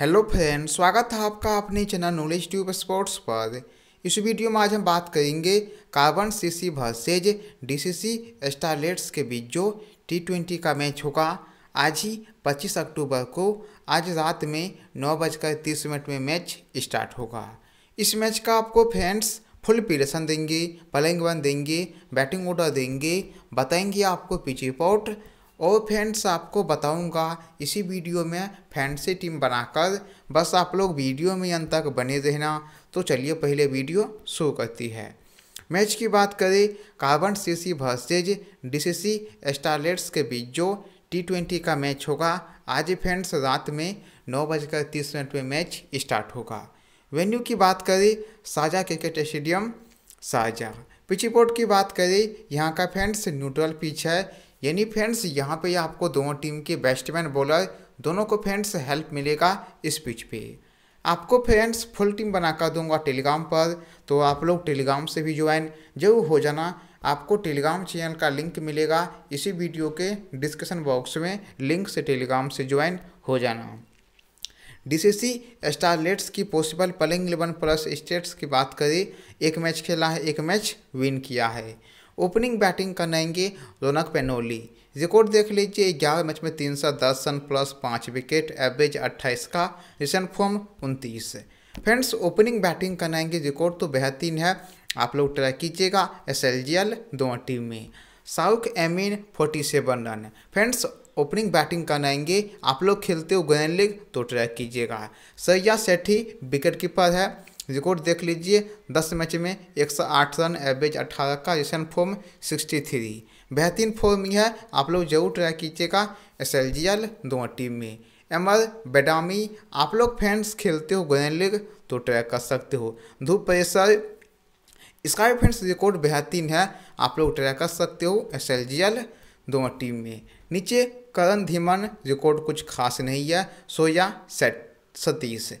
hello friend स्वागत है आपका अपने चैनल नॉलेज ट्यूब स्पोर्ट्स पर इस वीडियो में आज हम बात करेंगे Carbon CC C DCC Starlets के बीच जो टी ट्वेंटी का मैच होगा आज ही 25 अक्टूबर को आज रात में नौ बजकर तीस मिनट में मैच स्टार्ट होगा इस मैच का आपको फ्रेंड्स फुल पीरेशन देंगे पलंग वन देंगे बैटिंग ऑर्डर देंगे बताएंगे आपको पिच रिपोर्ट और फ्रेंड्स आपको बताऊंगा इसी वीडियो में फैंसी टीम बनाकर बस आप लोग वीडियो में अंत तक बने रहना तो चलिए पहले वीडियो शुरू करती है मैच की बात करें Carbon CC versus DCC Starlets के बीच जो टी ट्वेंटी का मैच होगा आज फ्रेंड्स रात में नौ बजकर तीस मिनट में मैच स्टार्ट होगा वेन्यू की बात करें Saja cricket stadium pitch report की बात करें यहाँ का फ्रेंड्स न्यूट्रल पिच है यानी फ्रेंड्स यहाँ पे आपको दोनों टीम के बैट्समैन बॉलर दोनों को फ्रेंड्स हेल्प मिलेगा इस पिच पे आपको फ्रेंड्स फुल टीम बनाकर दूंगा टेलीग्राम पर तो आप लोग टेलीग्राम से भी ज्वाइन जरूर हो जाना आपको टेलीग्राम चैनल का लिंक मिलेगा इसी वीडियो के डिस्क्रिप्शन बॉक्स में लिंक से टेलीग्राम से ज्वाइन हो जाना डीसीसी स्टारलेट्स की possible playing eleven plus stats की बात करें एक मैच खेला है एक मैच विन किया है ओपनिंग बैटिंग करनाएंगे रौनक पेनोली रिकॉर्ड देख लीजिए ग्यारह मैच में तीन सौ दस रन प्लस पाँच विकेट एवरेज अट्ठाईस का रिसेंट फॉर्म उनतीस फ्रेंड्स ओपनिंग बैटिंग करनाएंगे रिकॉर्ड तो बेहतरीन है आप लोग ट्राई कीजिएगा एस एल जी एल दोनों टीम में साउथ एमिन forty seven run friends opening batting करनाएंगे आप लोग खेलते हो गोयन लीग तो ट्रैक कीजिएगा सैया सेठी विकेट कीपर है रिकॉर्ड देख लीजिए दस मैच में एक सौ आठ रन एवरेज अठारह का रिसेंट फॉर्म सिक्सटी थ्री बेहतरीन फॉर्म यह है आप लोग जरूर ट्राई कीजिएगा एस एल जी एल दोनों टीम में एमर बेडामी आप लोग फैंस खेलते हो ग्रैंड लीग तो ट्राई कर सकते हो धूप प्रेसर इसका भी फ्रेंड्स रिकॉर्ड बेहतरीन है आप लोग ट्राई कर सकते हो एस एल जी एल दोनों टीम में नीचे करण धीमन रिकॉर्ड कुछ खास नहीं है सोया सेट सतीश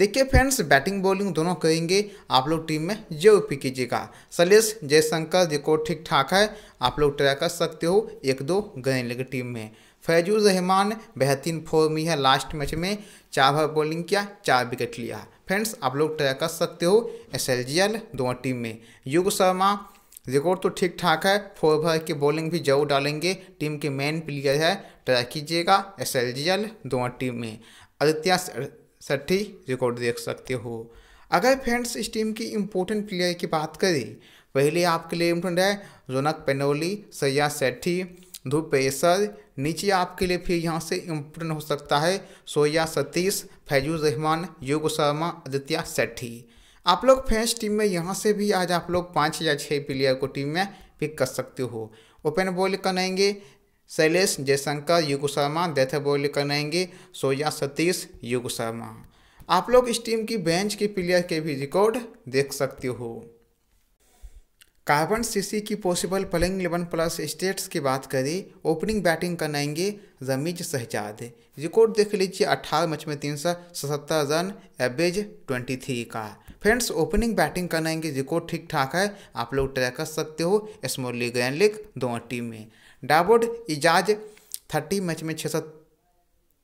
देखिए फ्रेंड्स बैटिंग बॉलिंग दोनों करेंगे आप लोग टीम में जो पी कीजिएगा सलेश जयशंकर रिकॉर्ड ठीक ठाक है आप लोग ट्राई कर सकते हो एक दो गए लेकर टीम में फैजुल रहमान बेहतरीन फॉर्म ही है लास्ट मैच में चार ओवर बॉलिंग किया चार विकेट लिया फ्रेंड्स आप लोग ट्राई कर सकते हो एस दोनों टीम में युग शर्मा रिकॉर्ड तो ठीक ठाक है फोर ओवर की बॉलिंग भी जरूर डालेंगे टीम के मेन प्लेयर है ट्राई कीजिएगा एस दोनों टीम में आदित्य सट्ठी रिकॉर्ड देख सकते हो अगर फ्रेंड्स इस टीम की इम्पोर्टेंट प्लेयर की बात करें पहले आपके लिए इम्पोर्टेंट है जोनक पेनोली सैया सेठी ध्रुव पेसर नीचे आपके लिए फिर यहाँ से इम्पोर्टेंट हो सकता है सोया सतीश फैजुज रहमान योग शर्मा आदित्य सेठी आप लोग फ्रेंड्स टीम में यहाँ से भी आज आप लोग पाँच या छः प्लेयर को टीम में पिक कर सकते हो ओपन बॉल करेंगे शैलेश जयशंकर युगुशर्मा डेथ बॉल करेंगे सोया सतीश शर्मा आप लोग इस टीम की बेंच के प्लेयर के भी रिकॉर्ड देख सकते हो कार्बन सीसी की possible playing eleven plus stats की बात करें ओपनिंग बैटिंग करनाएंगे रमीज शहजाद रिकॉर्ड देख लीजिए अट्ठारह मैच में तीन सौ सतहत्तर रन एवरेज थ्री का फ्रेंड्स ओपनिंग बैटिंग करनाएंगे रिकॉर्ड ठीक ठाक है आप लोग ट्रैक कर सकते हो स्मॉल लीग ग्रैंड लीग दोनों टीम में डाबोड इजाज थर्टी मैच में छः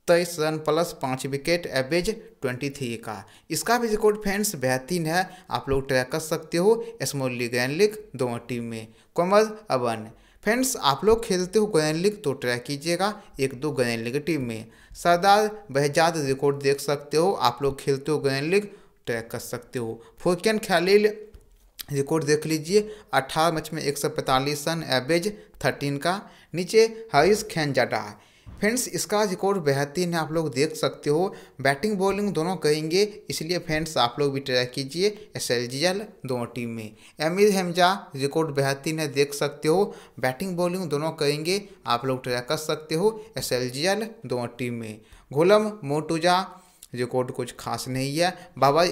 तेईस रन प्लस पाँच विकेट एवरेज ट्वेंटी थ्री का इसका भी रिकॉर्ड फैंस बेहतरीन है आप लोग ट्रैक कर सकते हो स्मॉल लीग ग्रैंड लीग दोनों टीम में कमर अवन फ्रेंड्स आप लोग खेलते हो ग्रैंड लीग तो ट्रैक कीजिएगा एक दो ग्रैंड लीग टीम में सरदार बहजाद रिकॉर्ड देख सकते हो आप लोग खेलते हो ग्रैंड लीग ट्रैक कर सकते हो फोकन खलील रिकॉर्ड देख लीजिए 18 मैच में एक रन एवरेज 13 का नीचे हरीश खेनजाडा फ्रेंड्स इसका रिकॉर्ड बेहतरीन है आप लोग देख सकते हो बैटिंग बॉलिंग दोनों कहेंगे इसलिए फ्रेंड्स आप लोग भी ट्राई कीजिए एस एल जी एल दोनों टीम में एमिर हमजा रिकॉर्ड बेहतरीन है देख सकते हो बैटिंग बॉलिंग दोनों कहेंगे आप लोग ट्राई कर सकते हो एस एल जी एल दोनों टीम में गुलम मोटूजा रिकॉर्ड कुछ खास नहीं है बाबा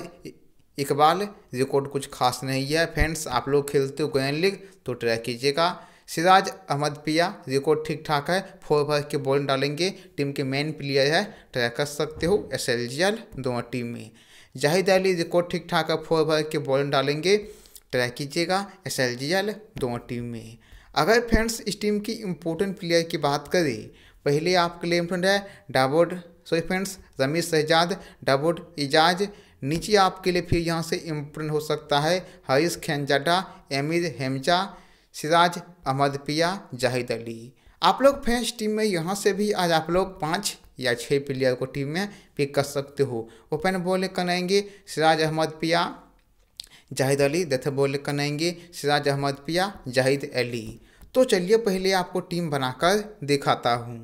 इकबाल रिकॉर्ड कुछ खास नहीं है फ्रेंड्स आप लोग खेलते हो गोयन लीग तो ट्राई कीजिएगा सिराज अहमद पिया रिकॉर्ड ठीक ठाक है फोर ओवर के बॉल डालेंगे टीम के मेन प्लेयर है ट्राई कर सकते हो एस दोनों टीम में जाहिद अली रिकॉर्ड ठीक ठाक है फोर ओवर के बॉल डालेंगे ट्राई कीजिएगा एस दोनों टीम में अगर फ्रेंड्स इस टीम की इम्पोर्टेंट प्लेयर की बात करें पहले आपके लिए इम्पोर्टेंट है डाबोड सॉरी फ्रेंड्स रमीश शहजाद डाबोड एजाज नीचे आपके लिए फिर यहाँ से इम्पोर्टेंट हो सकता है हरीश खेनजाडा एमिर हेमजा सिराज अहमद पिया जाहिद अली आप लोग फैंस टीम में यहाँ से भी आज आप लोग पाँच या छः प्लेयर को टीम में पिक कर सकते हो ओपन बॉलिंग कनाएंगे सिराज अहमद पिया जाहिद अली डेथ बॉलिंग कनाएंगे सिराज अहमद पिया जाहिद अली तो चलिए पहले आपको टीम बनाकर दिखाता हूँ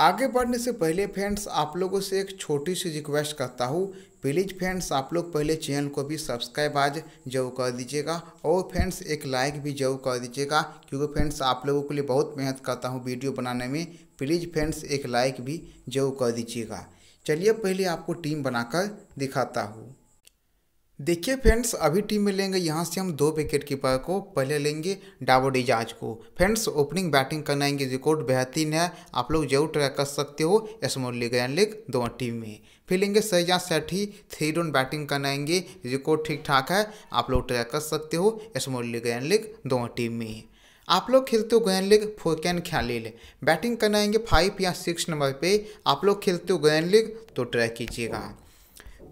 आगे बढ़ने से पहले फ्रेंड्स आप लोगों से एक छोटी सी रिक्वेस्ट करता हूँ प्लीज़ फ्रेंड्स आप लोग पहले चैनल को भी सब्सक्राइब आज जरूर कर दीजिएगा और फ्रेंड्स एक लाइक भी जरूर कर दीजिएगा क्योंकि फ्रेंड्स आप लोगों के लिए बहुत मेहनत करता हूँ वीडियो बनाने में प्लीज़ फ्रेंड्स एक लाइक भी जरूर कर दीजिएगा चलिए पहले आपको टीम बनाकर दिखाता हूँ देखिए फ्रेंड्स अभी टीम में लेंगे यहाँ से हम दो विकेट कीपर को पहले लेंगे डाबो डिजाज को फ्रेंड्स ओपनिंग बैटिंग करना आएंगे रिकॉर्ड बेहतरीन है आप लोग जरूर ट्राई कर सकते हो स्मॉल लीग एंड लीग दोनों टीम में फिर लेंगे सैजा सेठी थ्री रन बैटिंग करना आएंगे रिकॉर्ड ठीक ठाक है आप लोग ट्राई कर सकते हो स्मॉल लीग एंड लीग दोनों टीम में आप लोग खेलते हो गोयन लीग फोर कैन ख्यालील बैटिंग करना आएंगे फाइव या सिक्स नंबर पर आप लोग खेलते हो गोयन लीग तो ट्राई कीजिएगा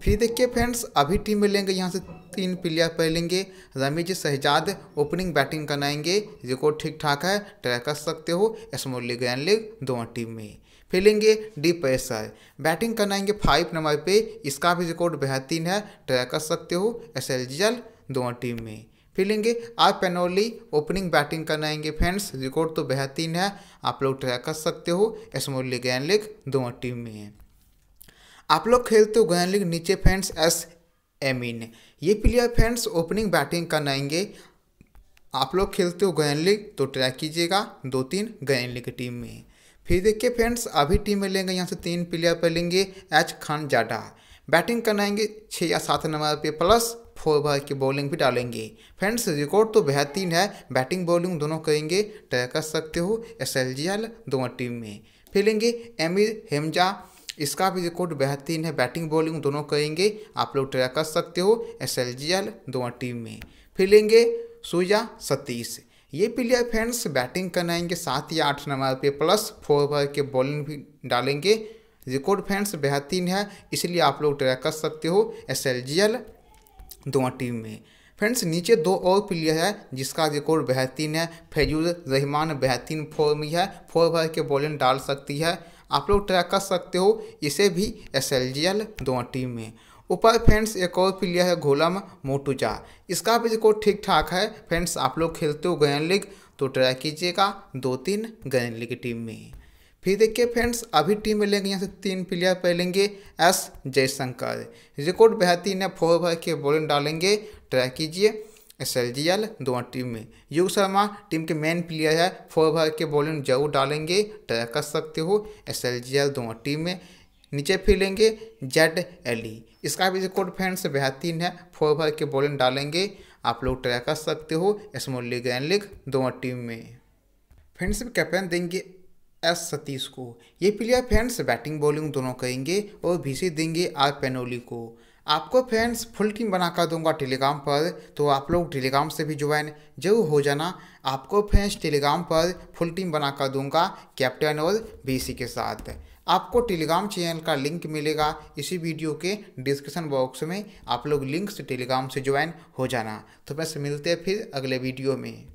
फिर देखिए फ्रेंड्स अभी टीम में लेंगे यहाँ से तीन प्लेयर पहलेंगे रमीज शहजाद ओपनिंग बैटिंग करनाएंगे रिकॉर्ड ठीक ठाक है ट्राई कर सकते हो स्मॉल लीग एंड लीग दोनों टीम में फिलेंगे डी पेसर बैटिंग करनाएंगे फाइव नंबर पे इसका भी रिकॉर्ड बेहतरीन है ट्राई कर सकते हो एस एल दोनों टीम में फिलेंगे आर पेनोली ओपनिंग बैटिंग करनाएंगे फ्रेंड्स रिकॉर्ड तो बेहतरीन है आप लोग ट्राई कर सकते हो स्मॉल लीग एंड लीग दोनों टीम में आप लोग खेलते हो गया लीग नीचे फैंस एस एमिन ये प्लेयर फैंस ओपनिंग बैटिंग करनाएंगे आप लोग खेलते हो गयन लीग तो ट्रैक कीजिएगा दो तीन गयन लीग टीम में फिर देखिए फ्रेंड्स अभी टीम में लेंगे यहाँ से तीन प्लेयर पर लेंगे एच खान जाडा बैटिंग करनाएंगे छः या सात नंबर पे प्लस फोर ओवर की बॉलिंग भी डालेंगे फ्रेंड्स रिकॉर्ड तो बेहतरीन है बैटिंग बॉलिंग दोनों करेंगे ट्रैक कर सकते हो एस दोनों टीम में फिर लेंगे एमिर हेमजा इसका भी रिकॉर्ड बेहतरीन है बैटिंग बॉलिंग दोनों करेंगे आप लोग ट्राई कर सकते हो एस एल जी एल दोनों टीम में फिर लेंगे सूर्या सतीश ये प्लेयर फैंस बैटिंग करनाएंगे सात या आठ नंबर पे प्लस फोर ओवर के बॉलिंग भी डालेंगे रिकॉर्ड फैंस बेहतरीन है इसलिए आप लोग ट्राई कर सकते हो एस एल जी एल दोनों टीम में फ्रेंड्स नीचे दो और प्लेयर है जिसका रिकॉर्ड बेहतरीन है फैजुल रहमान बेहतरीन फॉर्म है फोर ओवर के बॉलिंग डाल सकती है आप लोग ट्रैक कर सकते हो इसे भी एस एल जी एल दो टीम में ऊपर फ्रेंड्स एक और प्लेयर है घोलम मोटूजा इसका भी रिकॉर्ड ठीक ठाक है फ्रेंड्स आप लोग खेलते हो गयन लीग तो ट्राई कीजिएगा दो तीन गयन लीग टीम में फिर देखिए फ्रेंड्स अभी टीम में लेंगे यहाँ से तीन प्लेयर पहलेंगे एस जयशंकर रिकॉर्ड बेहतरीन है फोर ओवर के बॉलिंग डालेंगे ट्राई कीजिए एस एल जी एल दोनों टीम में योग शर्मा टीम के मेन प्लेयर है फोर ओवर के बॉलिंग जरूर डालेंगे ट्रैक कर सकते हो एस एल जी एल दोनों टीम में नीचे फिर लेंगे जेड एली इसका भी रिकॉर्ड फैंस बेहतरीन है फोर ओवर के बॉलिंग डालेंगे आप लोग ट्रैक कर सकते हो स्मॉल लीग एन लीग दोनों टीम में फ्रेंड्स कैप्टन देंगे एस सतीश को ये प्लेयर फैंस बैटिंग बॉलिंग दोनों करेंगे और भीसी देंगे आर पेनोली को आपको फ्रेंड्स फुल टीम बनाकर दूंगा टेलीग्राम पर तो आप लोग टेलीग्राम से भी ज्वाइन जरूर हो जाना आपको फ्रेंड्स टेलीग्राम पर फुल टीम बनाकर दूंगा कैप्टन और बीसी के साथ आपको टेलीग्राम चैनल का लिंक मिलेगा इसी वीडियो के डिस्क्रिप्शन बॉक्स में आप लोग लिंक से टेलीग्राम से ज्वाइन हो जाना तो बस मिलते हैं फिर अगले वीडियो में